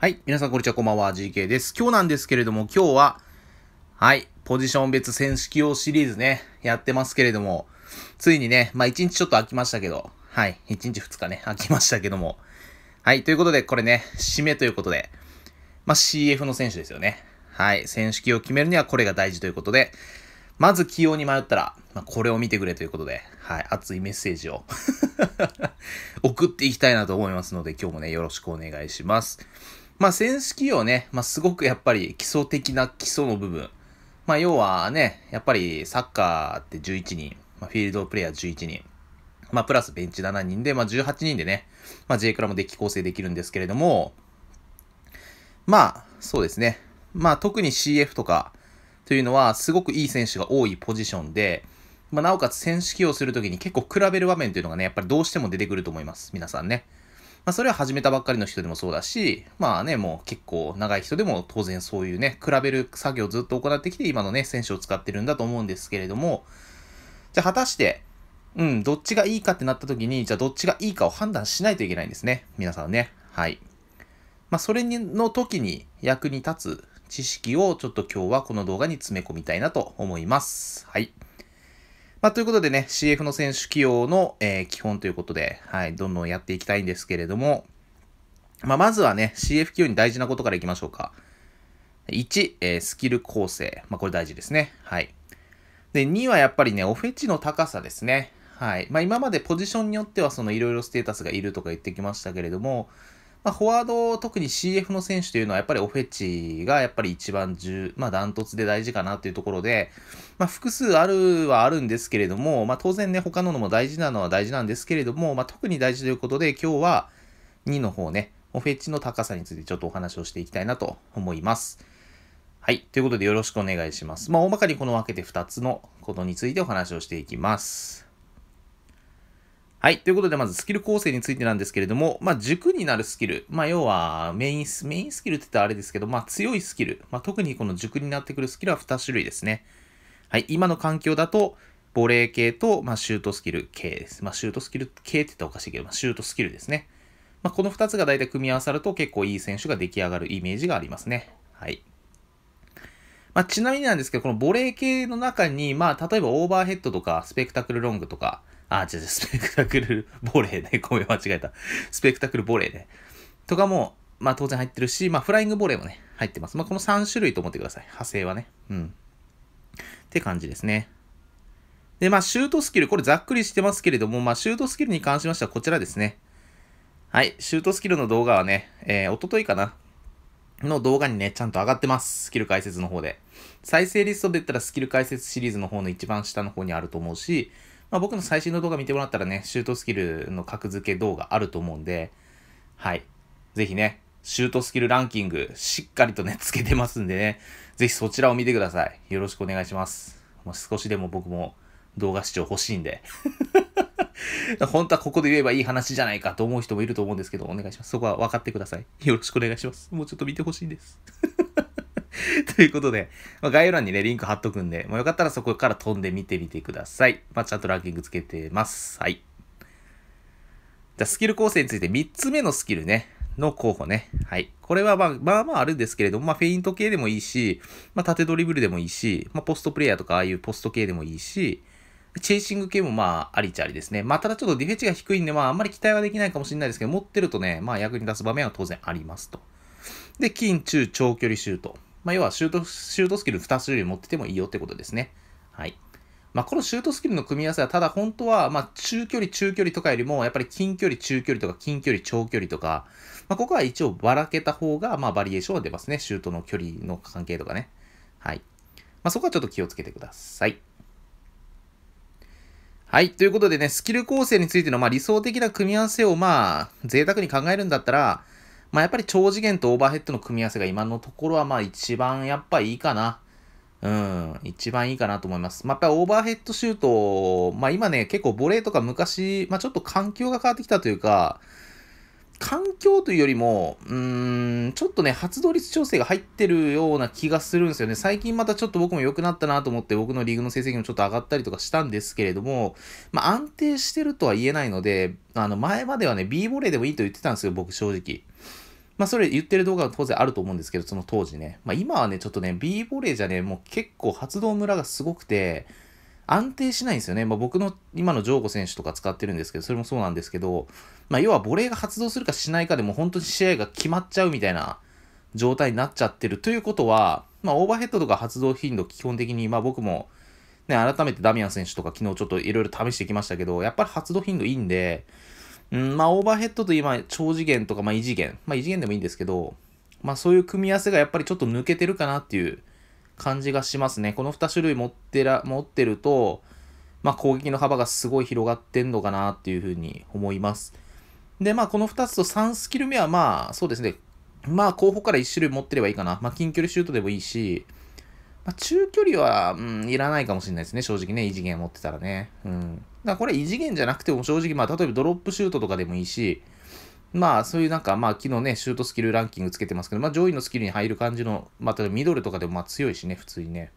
はい。皆さん、こんにちは。こんばんは。GK です。今日なんですけれども、今日は、はい。ポジション別選手起用シリーズね、やってますけれども、ついにね、まあ、1日ちょっと空きましたけど、はい。1日2日ね、空きましたけども。はい。ということで、これね、締めということで、まあ、CF の選手ですよね。はい。選手起用決めるにはこれが大事ということで、まず起用に迷ったら、まあ、これを見てくれということで、はい。熱いメッセージを 送っていきたいなと思いますので、今日もね、よろしくお願いします。まあ、センスキーをね、まあ、すごくやっぱり基礎的な基礎の部分。まあ、要はね、やっぱりサッカーって11人、まあ、フィールドプレイヤー11人、まあ、プラスベンチ7人で、まあ、18人でね、まあ、J クラもデッキ構成できるんですけれども、まあ、そうですね。まあ、特に CF とかというのは、すごくいい選手が多いポジションで、まあ、なおかつ選手起用するときに結構比べる場面というのがね、やっぱりどうしても出てくると思います。皆さんね。まあ、それは始めたばっかりの人でもそうだし、まあね、もう結構長い人でも当然そういうね、比べる作業をずっと行ってきて、今のね、選手を使ってるんだと思うんですけれども、じゃあ果たして、うん、どっちがいいかってなった時に、じゃあどっちがいいかを判断しないといけないんですね。皆さんね。はい。まあ、それの時に役に立つ知識をちょっと今日はこの動画に詰め込みたいなと思います。はい。まあ、ということでね、CF の選手起用の、えー、基本ということで、はい、どんどんやっていきたいんですけれども、まあ、まずはね、CF 起用に大事なことからいきましょうか。1、えー、スキル構成。まあ、これ大事ですね。はい。で、2はやっぱりね、おフェチの高さですね。はい。まあ、今までポジションによっては、そのいろいろステータスがいるとか言ってきましたけれども、まあ、フォワード、特に CF の選手というのは、やっぱりオフェッチがやっぱり一番重、まあ、ダントツで大事かなというところで、まあ、複数あるはあるんですけれども、まあ、当然ね、他ののも大事なのは大事なんですけれども、まあ、特に大事ということで、今日は2の方ね、オフェチの高さについてちょっとお話をしていきたいなと思います。はい。ということでよろしくお願いします。まあ、大まかにこの分けて2つのことについてお話をしていきます。はい。ということで、まずスキル構成についてなんですけれども、まあ、軸になるスキル。まあ、要は、メイン、メインスキルって言ったらあれですけど、まあ、強いスキル。まあ、特にこの軸になってくるスキルは2種類ですね。はい。今の環境だと、ボレー系と、まあ、シュートスキル系です。まあ、シュートスキル系って言ったらおかしいけど、まあ、シュートスキルですね。まあ、この2つが大体組み合わさると結構いい選手が出来上がるイメージがありますね。はい。まあ、ちなみになんですけど、このボレー系の中に、まあ、例えばオーバーヘッドとか、スペクタクルロングとか、あ、違う違う、スペクタクルボレーね。ごめん、間違えた。スペクタクルボレーね。とかも、まあ、当然入ってるし、まあ、フライングボレーもね、入ってます。まあ、この3種類と思ってください。派生はね。うん。って感じですね。で、まあ、シュートスキル、これざっくりしてますけれども、まあ、シュートスキルに関しましてはこちらですね。はい、シュートスキルの動画はね、えー、おとといかな、の動画にね、ちゃんと上がってます。スキル解説の方で。再生リストで言ったらスキル解説シリーズの方の一番下の方にあると思うし、まあ、僕の最新の動画見てもらったらね、シュートスキルの格付け動画あると思うんで、はい。ぜひね、シュートスキルランキングしっかりとね、つけてますんでね、ぜひそちらを見てください。よろしくお願いします。もう少しでも僕も動画視聴欲しいんで 本当はここで言えばいい話じゃないかと思う人もいると思うんですけど、お願いします。そこは分かってください。よろしくお願いします。もうちょっと見てほしいんです。ということで、まあ、概要欄にね、リンク貼っとくんで、まあ、よかったらそこから飛んでみてみてください。まあ、ちゃんとランキングつけてます。はい。じゃスキル構成について3つ目のスキルね、の候補ね。はい。これはまあ、まあまああるんですけれども、まあフェイント系でもいいし、まあ縦ドリブルでもいいし、まあポストプレイヤーとかああいうポスト系でもいいし、チェイシング系もまあ、ありちゃありですね。まあ、ただちょっとディフェンスが低いんで、まあ、あんまり期待はできないかもしれないですけど、持ってるとね、まあ、役に立つ場面は当然ありますと。で、近、中、長距離シュート。まあ、要はシュート、シュートスキル2種類持っててもいいよってことですね。はい。まあ、このシュートスキルの組み合わせは、ただ本当は、まあ、中距離、中距離とかよりも、やっぱり近距離、中距離とか、近距離、長距離とか、まあ、ここは一応ばらけた方が、まあ、バリエーションは出ますね。シュートの距離の関係とかね。はい。まあ、そこはちょっと気をつけてください。はい。ということでね、スキル構成についての、まあ、理想的な組み合わせを、まあ、贅沢に考えるんだったら、まあ、やっぱり超次元とオーバーヘッドの組み合わせが今のところは、まあ、一番やっぱいいかな。うん、一番いいかなと思います。まあ、やっぱオーバーヘッドシュート、まあ、今ね、結構ボレーとか昔、まあ、ちょっと環境が変わってきたというか、環境というよりも、うーん、ちょっとね、発動率調整が入ってるような気がするんですよね。最近またちょっと僕も良くなったなと思って、僕のリーグの成績もちょっと上がったりとかしたんですけれども、まあ、安定してるとは言えないので、あの、前まではね、B ボレーでもいいと言ってたんですよ、僕正直。まあ、それ言ってる動画は当然あると思うんですけど、その当時ね。まあ、今はね、ちょっとね、B ボレーじゃね、もう結構発動ムラがすごくて、安定しないんですよね。まあ、僕の今のジョーゴ選手とか使ってるんですけど、それもそうなんですけど、まあ、要はボレーが発動するかしないかでも本当に試合が決まっちゃうみたいな状態になっちゃってるということは、まあ、オーバーヘッドとか発動頻度基本的に、まあ、僕も、ね、改めてダミアン選手とか昨日ちょっといろいろ試してきましたけど、やっぱり発動頻度いいんで、うん、まあ、オーバーヘッドと今、超次元とか、まあ、異次元、まあ、異次元でもいいんですけど、まあ、そういう組み合わせがやっぱりちょっと抜けてるかなっていう感じがしますね。この2種類持ってら持ってると、まあ、攻撃の幅がすごい広がってんのかなっていうふうに思います。で、まあ、この2つと3スキル目は、まあ、そうですね。まあ、後方から1種類持ってればいいかな。まあ、近距離シュートでもいいし、まあ、中距離は、うん、いらないかもしれないですね。正直ね、異次元持ってたらね。うん。だからこれ異次元じゃなくても正直、まあ、例えばドロップシュートとかでもいいし、まあ、そういうなんか、まあ、昨日ね、シュートスキルランキングつけてますけど、まあ、上位のスキルに入る感じの、まあ、例えばミドルとかでもまあ強いしね、普通にね。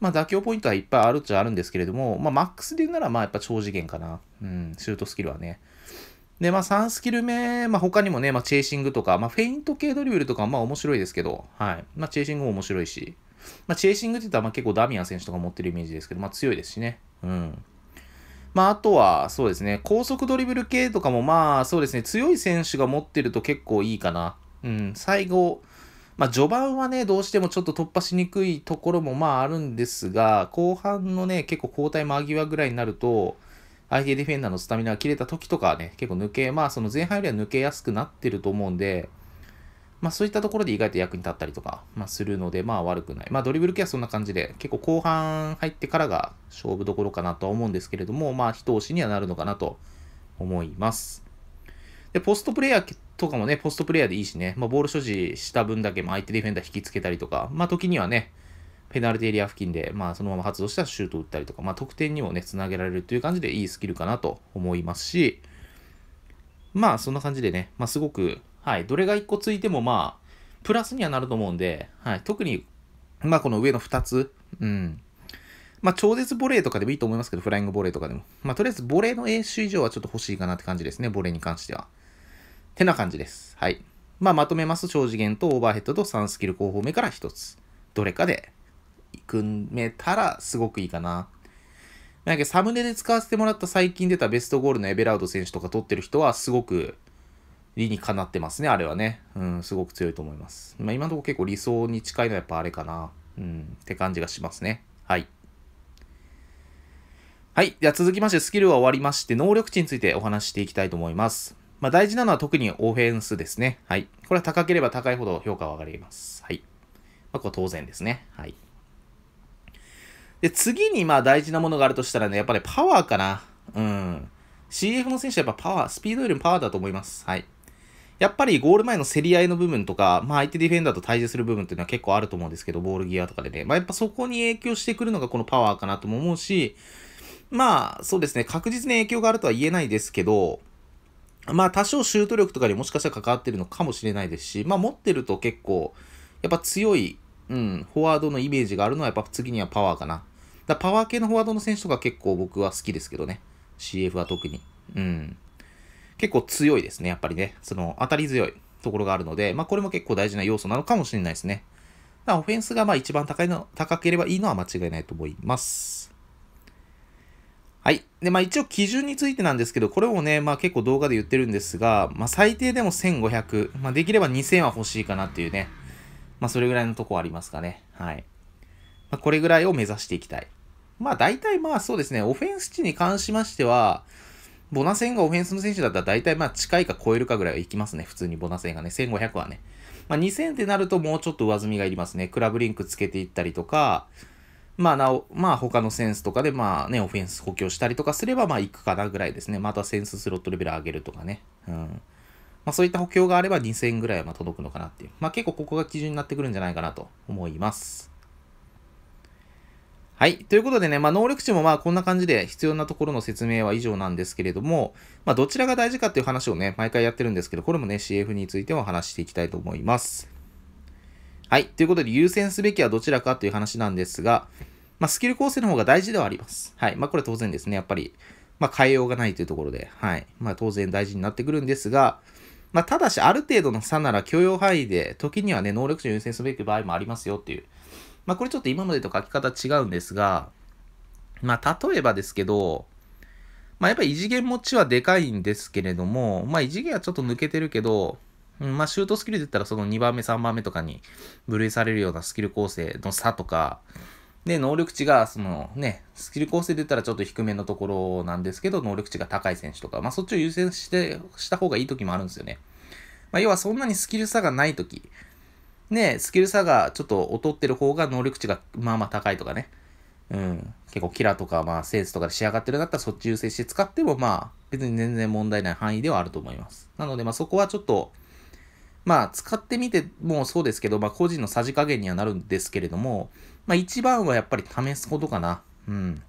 まあ、妥協ポイントはいっぱいあるっちゃあるんですけれども、まあ、マックスで言うなら、まあ、やっぱ超次元かな。うん、シュートスキルはね。で、まあ、3スキル目、まあ、他にもね、まあ、チェイシングとか、まあ、フェイント系ドリブルとかまあ、面白いですけど、はい。まあ、チェイシングも面白いし、まあ、チェイシングって言ったら、まあ、結構ダミアン選手とか持ってるイメージですけど、まあ、強いですしね。うん。まあ、あとは、そうですね、高速ドリブル系とかも、まあ、そうですね、強い選手が持ってると結構いいかな。うん、最後、まあ、序盤はね、どうしてもちょっと突破しにくいところもまああるんですが、後半のね、結構交代間際ぐらいになると、相手ディフェンダーのスタミナが切れた時とかはね、結構抜け、まあその前半よりは抜けやすくなってると思うんで、まあそういったところで意外と役に立ったりとか、まあ、するので、まあ悪くない。まあドリブル系はそんな感じで、結構後半入ってからが勝負どころかなとは思うんですけれども、まあ一押しにはなるのかなと思います。で、ポストプレイヤーとかもね、ポストプレイヤーでいいしね、まあボール所持した分だけ、まあ相手ディフェンダー引きつけたりとか、まあ時にはね、ペナルティエリア付近で、まあそのまま発動したらシュートを打ったりとか、まあ得点にもね、つなげられるという感じでいいスキルかなと思いますし、まあそんな感じでね、まあすごくはい、どれが1個ついてもまあ、プラスにはなると思うんで、はい、特に、まあこの上の2つ、うん。まあ超絶ボレーとかでもいいと思いますけど、フライングボレーとかでも。まあとりあえずボレーの英種以上はちょっと欲しいかなって感じですね、ボレーに関しては。てな感じです。はい。まあまとめます超次元とオーバーヘッドと3スキル後方目から1つ。どれかで組めたらすごくいいかな。なんかサムネで使わせてもらった最近出たベストゴールのエベラウド選手とか取ってる人はすごく理にかなってますね、あれはね。うん、すごく強いと思います。まあ、今のところ結構理想に近いのはやっぱあれかな。うん、って感じがしますね。はい。はい。では続きまして、スキルは終わりまして、能力値についてお話していきたいと思います。まあ、大事なのは特にオフェンスですね。はい。これは高ければ高いほど評価は上がります。はい。まあ、これ当然ですね。はい。で、次にまあ大事なものがあるとしたらね、やっぱり、ね、パワーかな。うん。CF の選手はやっぱパワー、スピードよりもパワーだと思います。はい。やっぱりゴール前の競り合いの部分とか、まあ相手ディフェンダーと対峙する部分っていうのは結構あると思うんですけど、ボールギアとかでね。まあやっぱそこに影響してくるのがこのパワーかなとも思うし、まあそうですね、確実に影響があるとは言えないですけど、まあ多少シュート力とかにもしかしたら関わってるのかもしれないですし、まあ持ってると結構、やっぱ強い、うん、フォワードのイメージがあるのはやっぱ次にはパワーかな。だパワー系のフォワードの選手とか結構僕は好きですけどね。CF は特に。うん。結構強いですね、やっぱりね。その、当たり強いところがあるので、まあ、これも結構大事な要素なのかもしれないですね。まオフェンスがまあ一番高いの、高ければいいのは間違いないと思います。はい。で、まあ一応基準についてなんですけど、これをね、まあ結構動画で言ってるんですが、まあ最低でも1500、まあできれば2000は欲しいかなっていうね、まあそれぐらいのとこありますかね。はい。まあこれぐらいを目指していきたい。まあ大体まあそうですね、オフェンス値に関しましては、ボナセンがオフェンスの選手だったら大体まあ近いか超えるかぐらいはいきますね。普通にボナセンがね。1500はね。まあ、2000ってなるともうちょっと上積みがいりますね。クラブリンクつけていったりとか、まあなお、まあ他のセンスとかでまあね、オフェンス補強したりとかすればまあいくかなぐらいですね。またセンススロットレベル上げるとかね。うん。まあそういった補強があれば2000ぐらいはま届くのかなっていう。まあ結構ここが基準になってくるんじゃないかなと思います。はい。ということでね、まあ、能力値もまあこんな感じで必要なところの説明は以上なんですけれども、まあ、どちらが大事かっていう話をね、毎回やってるんですけど、これもね、CF についても話していきたいと思います。はい。ということで、優先すべきはどちらかという話なんですが、まあ、スキル構成の方が大事ではあります。はい。まあ、これ当然ですね。やっぱり、まあ、変えようがないというところで、はい。まあ、当然大事になってくるんですが、まあ、ただし、ある程度の差なら許容範囲で、時にはね、能力値を優先すべき場合もありますよっていう、まあ、これちょっと今までと書き方違うんですが、まあ、例えばですけど、まあ、やっぱり異次元持ちはでかいんですけれども、まあ、異次元はちょっと抜けてるけど、まあ、シュートスキルで言ったらその2番目、3番目とかに分類されるようなスキル構成の差とか、で、能力値が、そのね、スキル構成で言ったらちょっと低めのところなんですけど、能力値が高い選手とか、まあ、そっちを優先して、した方がいい時もあるんですよね。まあ、要はそんなにスキル差がない時、ね、スキル差がちょっと劣ってる方が能力値がまあまあ高いとかね。うん。結構キラとか、まあ、センスとかで仕上がってるんだったらそっち優先して使っても、まあ、別に全然問題ない範囲ではあると思います。なので、まあそこはちょっと、まあ、使ってみてもそうですけど、まあ、個人のさじ加減にはなるんですけれども、まあ、一番はやっぱり試すことかな。うん。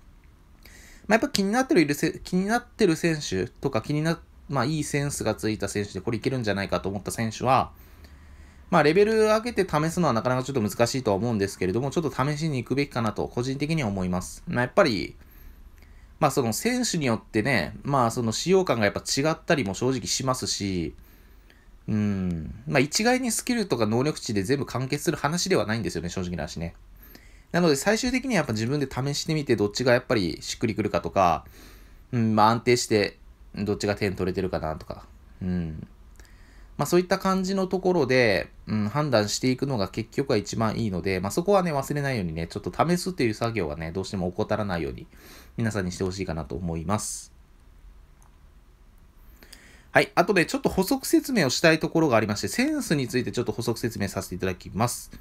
まあ、やっぱ気になってる気になってる選手とか、気にな、まあ、いいセンスがついた選手でこれいけるんじゃないかと思った選手は、まあ、レベル上げて試すのはなかなかちょっと難しいとは思うんですけれども、ちょっと試しに行くべきかなと、個人的には思います。まあ、やっぱり、まあ、その選手によってね、まあ、その使用感がやっぱ違ったりも正直しますし、うん、まあ、一概にスキルとか能力値で全部完結する話ではないんですよね、正直な話ね。なので、最終的にはやっぱ自分で試してみて、どっちがやっぱりしっくりくるかとか、うん、まあ、安定して、どっちが点取れてるかなとか、うん。まあ、そういった感じのところで、うん、判断していくのが結局は一番いいので、まあ、そこはね、忘れないようにね、ちょっと試すという作業はね、どうしても怠らないように、皆さんにしてほしいかなと思います。はい。あとね、ちょっと補足説明をしたいところがありまして、センスについてちょっと補足説明させていただきます。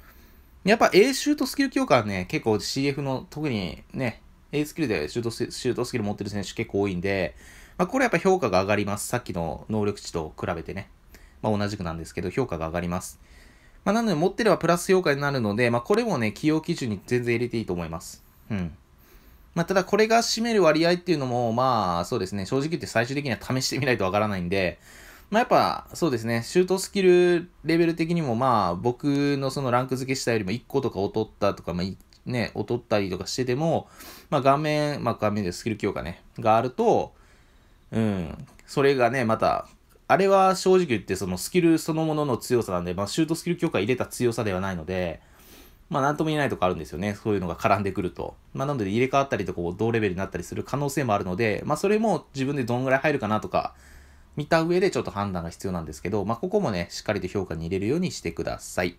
やっぱ A シュートスキル強化はね、結構 CF の、特にね、A スキルでシュートシュートスキル持ってる選手結構多いんで、まあ、これやっぱ評価が上がります。さっきの能力値と比べてね。まあ、同じくなんですけど、評価が上がります。まあ、なので、持ってればプラス評価になるので、まあ、これもね、起用基準に全然入れていいと思います。うん。まあ、ただ、これが占める割合っていうのも、まあ、そうですね、正直言って最終的には試してみないとわからないんで、まあ、やっぱ、そうですね、シュートスキルレベル的にも、まあ、僕のそのランク付けしたよりも1個とか劣ったとか、まあ、ね、劣ったりとかしてても、まあ、顔面、まあ、顔面でスキル強化ね、があると、うん、それがね、またあれは正直言ってそのスキルそのものの強さなんで、まあ、シュートスキル強化入れた強さではないので、まあなんとも言えないとこあるんですよね。そういうのが絡んでくると。まあなので入れ替わったりとか同レベルになったりする可能性もあるので、まあそれも自分でどんぐらい入るかなとか、見た上でちょっと判断が必要なんですけど、まあここもね、しっかりと評価に入れるようにしてください。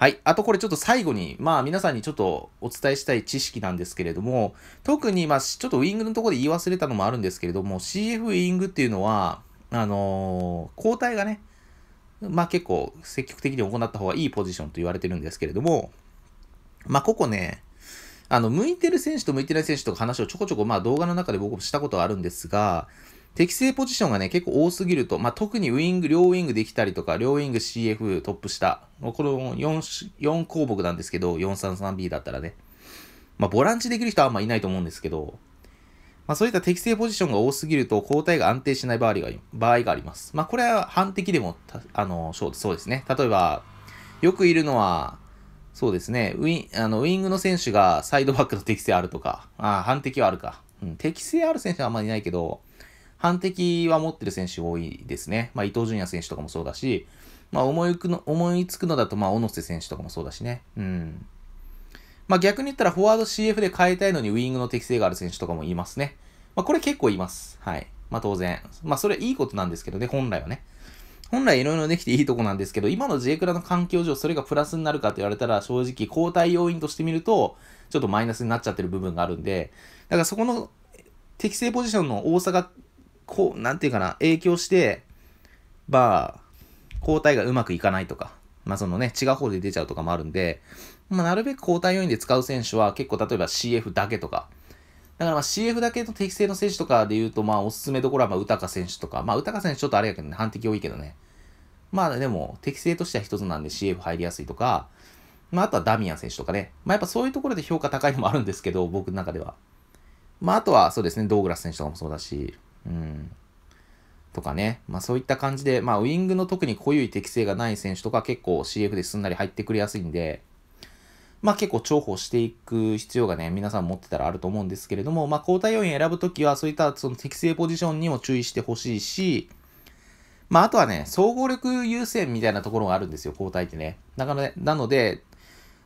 はい。あとこれちょっと最後に、まあ皆さんにちょっとお伝えしたい知識なんですけれども、特にまあちょっとウィングのところで言い忘れたのもあるんですけれども、CF ウィングっていうのは、あのー、交代がね、まあ結構積極的に行った方がいいポジションと言われてるんですけれども、まあここね、あの、向いてる選手と向いてない選手とか話をちょこちょこまあ動画の中で僕もしたことはあるんですが、適正ポジションがね、結構多すぎると、まあ、特にウイング、両ウイングできたりとか、両ウイング CF トップ下、この 4, 4項目なんですけど、433B だったらね。まあ、ボランチできる人はあんまいないと思うんですけど、まあ、そういった適正ポジションが多すぎると、交代が安定しない場合が場合があります。まあ、これは反的でも、あの、そうですね。例えば、よくいるのは、そうですね、ウィンあのウィングの選手がサイドバックの適性あるとか、あ反的はあるか、うん。適性ある選手はあんまりいないけど、反的は持ってる選手多いですね。まあ、伊東純也選手とかもそうだし、まあ、思いの思いつくのだと、まあ、小野瀬選手とかもそうだしね。うん。まあ、逆に言ったら、フォワード CF で変えたいのにウィングの適性がある選手とかもいますね。まあ、これ結構います。はい。まあ、当然。まあ、それいいことなんですけどね、本来はね。本来いろいろできていいとこなんですけど、今の J クラの環境上、それがプラスになるかって言われたら、正直、交代要因としてみると、ちょっとマイナスになっちゃってる部分があるんで、だからそこの適正ポジションの多さがこう、なんていうかな、影響して、まあ、交代がうまくいかないとか、まあそのね、違う方で出ちゃうとかもあるんで、まあなるべく交代要員で使う選手は結構例えば CF だけとか、だからまあ CF だけの適正の選手とかで言うと、まあおすすめどころはまあ歌選手とか、まあ歌選手ちょっとあれやけどね、反敵多いけどね。まあでも適正としては一つなんで CF 入りやすいとか、まああとはダミアン選手とかね。まあやっぱそういうところで評価高いのもあるんですけど、僕の中では。まああとはそうですね、ドーグラス選手とかもそうだし、うん。とかね。まあそういった感じで、まあウイングの特に濃ゆい適性がない選手とか結構 CF ですんなり入ってくれやすいんで、まあ結構重宝していく必要がね、皆さん持ってたらあると思うんですけれども、まあ交代要員選ぶときはそういったその適正ポジションにも注意してほしいし、まああとはね、総合力優先みたいなところがあるんですよ、交代ってね。なので、なので、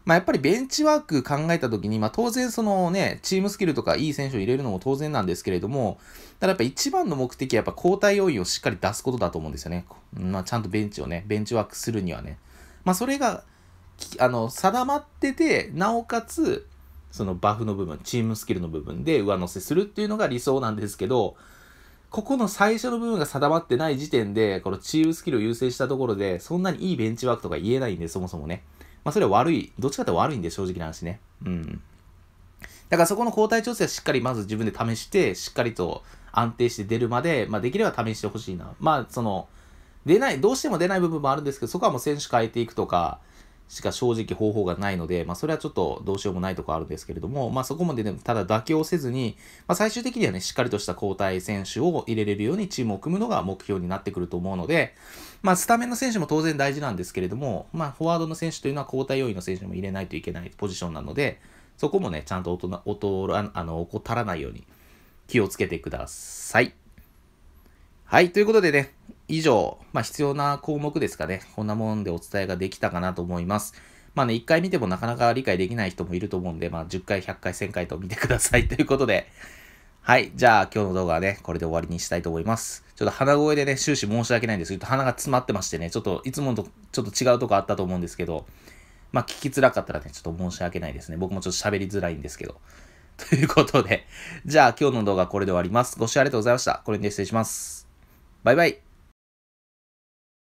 まあ、やっぱりベンチワーク考えた時に、まあ、当然そのね、チームスキルとかいい選手を入れるのも当然なんですけれども、ただやっぱ一番の目的はやっぱ交代要因をしっかり出すことだと思うんですよね。まあ、ちゃんとベンチをね、ベンチワークするにはね。まあ、それが、あの、定まってて、なおかつ、そのバフの部分、チームスキルの部分で上乗せするっていうのが理想なんですけど、ここの最初の部分が定まってない時点で、このチームスキルを優先したところで、そんなにいいベンチワークとか言えないんで、そもそもね。まあ、それは悪い、どっちかって悪いんで、正直な話ね。うん。だからそこの交代調整はしっかりまず自分で試して、しっかりと安定して出るまで、まあ、できれば試してほしいな。まあ、その、出ない、どうしても出ない部分もあるんですけど、そこはもう選手変えていくとか、しか正直方法がないので、まあ、それはちょっとどうしようもないとこあるんですけれども、まあ、そこまででもただ妥協せずに、まあ、最終的にはね、しっかりとした交代選手を入れれるようにチームを組むのが目標になってくると思うので、まあ、スタメンの選手も当然大事なんですけれども、まあ、フォワードの選手というのは交代要員の選手も入れないといけないポジションなので、そこもね、ちゃんと大人、あの怠らないように気をつけてください。はい、ということでね、以上、まあ、必要な項目ですかね。こんなもんでお伝えができたかなと思います。まあね、1回見てもなかなか理解できない人もいると思うんで、まあ、10回、100回、1000回と見てくださいということで。はい。じゃあ、今日の動画はね、これで終わりにしたいと思います。ちょっと鼻声でね、終始申し訳ないんですけど、鼻が詰まってましてね、ちょっといつもとちょっと違うとこあったと思うんですけど、まあ、聞きづらかったらね、ちょっと申し訳ないですね。僕もちょっと喋りづらいんですけど。ということで、じゃあ今日の動画はこれで終わります。ご視聴ありがとうございました。これで失礼します。バイバイ。